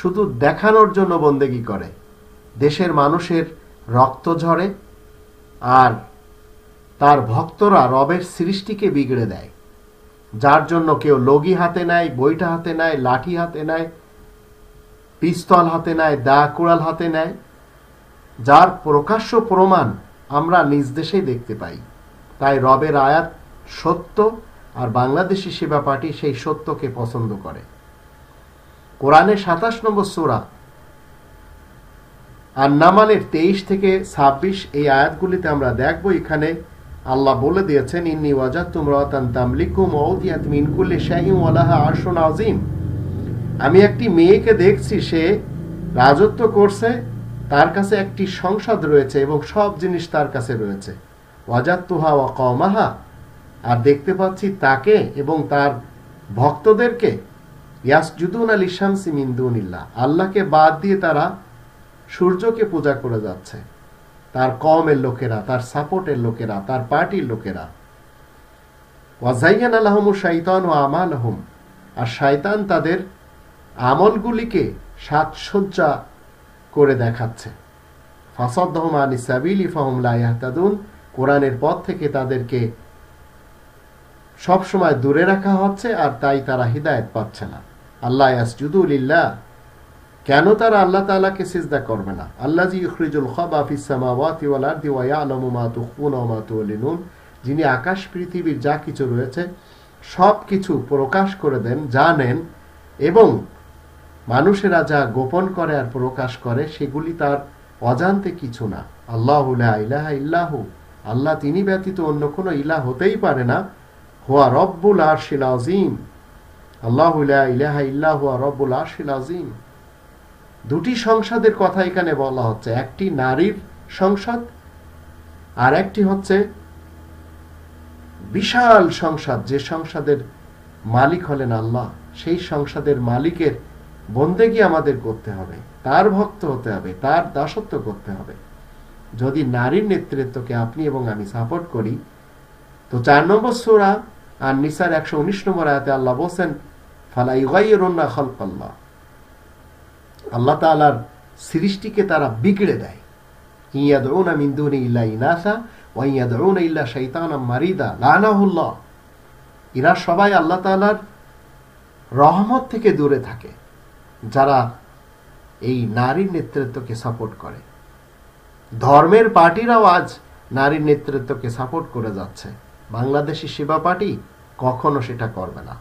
শুধু দেখানোর জন্য বন্দেগি করে দেশের মানুষের রক্ত ঝরে আর তার ভক্তরা রবের সৃষ্টিকে বিগড়ে দেয় যার জন্য কেউ লগি হাতে নেয় বইটা হাতে নেয় লাঠি হাতে নেয় পিস্তল হাতে নেয় দা কুড়াল হাতে নেয় যার প্রকাশ্য প্রমাণ আমরা নিজ দেশেই দেখতে পাই তাই রবের আয়াত সত্য আর বাংলাদেশি সেবা পার্টি সেই সত্যকে পছন্দ করে কোরআনের সাতাশ নম্বর সোরা আর নামালের তেইশ থেকে ছাব্বিশ এই আয়াতগুলিতে আমরা দেখব এখানে আল্লাহ বলে দিয়েছেন ইন্নি ওয়াজা তুমরাতান তামলিকুম ওদিয়াত মিনকুল্লি শাহিম ওয়ালাহা আরশন আজিম আমি একটি মেয়েকে দেখছি সে রাজত্ব করছে তার কাছে একটি সংসদ রয়েছে এবং সব জিনিস তার কাছে রয়েছে ওয়াজাত্তুহা ওয়া কমাহা আর দেখতে পাচ্ছি তাকে এবং তার ভক্তদেরকে ইয়াসজুদুন আল ইশামসি মিন্দুনিল্লা আল্লাহকে বাদ দিয়ে তারা সূর্যকে পূজা করে যাচ্ছে তার কমের লোকেরা তার সাপোর্টের লোকেরা তার পার্টির লোকেরা ওয়াজাইয়ান আলহম শাইতান ও আমাল আহম আর শায়তান তাদের আমলগুলিকে সাজসজ্জা করে দেখাচ্ছে ফাসদ্দহম ইসাবিল সাবিল ইফাহম লাইহাতাদুন কোরআনের পথ থেকে তাদেরকে সবসময় দূরে রাখা হচ্ছে আর তাই তারা হৃদায়ত পাচ্ছে না আল্লাহ ইয়াসজুদুলিল্লাহ কেন তারা আল্লাহ তালাকে সিজদা করবে না আল্লাহ জি ইখরিজুল খাবা ফিস সামাওয়াতি ওয়ালা দি ওয়া ইয়ালামু মা তুখফুনা ওয়া মা তুলিনুন যিনি আকাশ পৃথিবীর যা কিছু রয়েছে সব কিছু প্রকাশ করে দেন জানেন এবং মানুষেরা যা গোপন করে আর প্রকাশ করে সেগুলি তার অজান্তে কিছু না আল্লাহ ইলাহা ইল্লাহু আল্লাহ তিনি ব্যতীত অন্য কোনো ইলাহ হতেই পারে না হোয়া রব্বুল আরশিল আজিম আল্লাহ ইলাহা ইল্লাহু রব্বুল আরশিল আজিম দুটি সংসদের কথা এখানে বলা হচ্ছে একটি নারীর সংসদ আর একটি হচ্ছে বিশাল সংসদ যে সংসদের মালিক হলেন আল্লাহ সেই সংসদের মালিকের বন্দেগি আমাদের করতে হবে তার ভক্ত হতে হবে তার দাসত্ব করতে হবে যদি নারীর নেতৃত্বকে আপনি এবং আমি সাপোর্ট করি তো চার নম্বর সোরা আর নিসার একশো উনিশ নম্বর আয়াতে আল্লাহ বলছেন আল্লাহ তালার সৃষ্টিকে তারা বিগড়ে দেয় ইল্লা ইনাসা ইল্লা শৈতানা মারিদা লানাহুল্লাহ সবাই আল্লাহ তালার রহমত থেকে দূরে থাকে যারা এই নারীর নেতৃত্বকে সাপোর্ট করে ধর্মের পার্টিরাও আজ নারীর নেতৃত্বকে সাপোর্ট করে যাচ্ছে বাংলাদেশি সেবা পার্টি কখনো সেটা করবে না